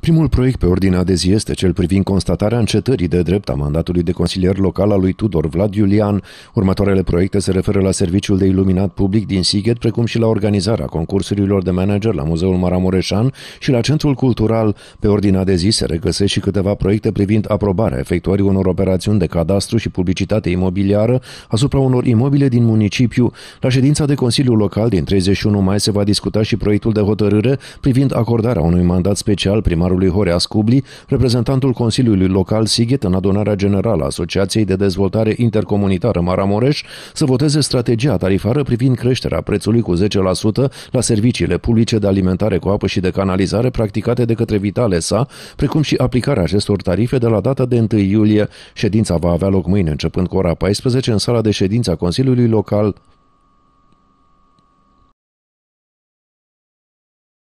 Primul proiect pe ordinea de zi este cel privind constatarea încetării de drept a mandatului de consilier local al lui Tudor Vlad Iulian. Următoarele proiecte se referă la serviciul de iluminat public din Sighet, precum și la organizarea concursurilor de manager la Muzeul Maramureșan și la Centrul Cultural. Pe ordinea de zi se regăsesc și câteva proiecte privind aprobarea efectuării unor operațiuni de cadastru și publicitate imobiliară asupra unor imobile din municipiu. La ședința de Consiliu Local din 31 mai se va discuta și proiectul de hotărâre privind acordarea unui mandat special primar primarului Horea Scubli, reprezentantul Consiliului Local Sighet în adunarea generală a Asociației de Dezvoltare Intercomunitară Maramureș să voteze strategia tarifară privind creșterea prețului cu 10% la serviciile publice de alimentare cu apă și de canalizare practicate de către Vitale SA, precum și aplicarea acestor tarife de la data de 1 iulie. Ședința va avea loc mâine, începând cu ora 14, în sala de ședință a Consiliului Local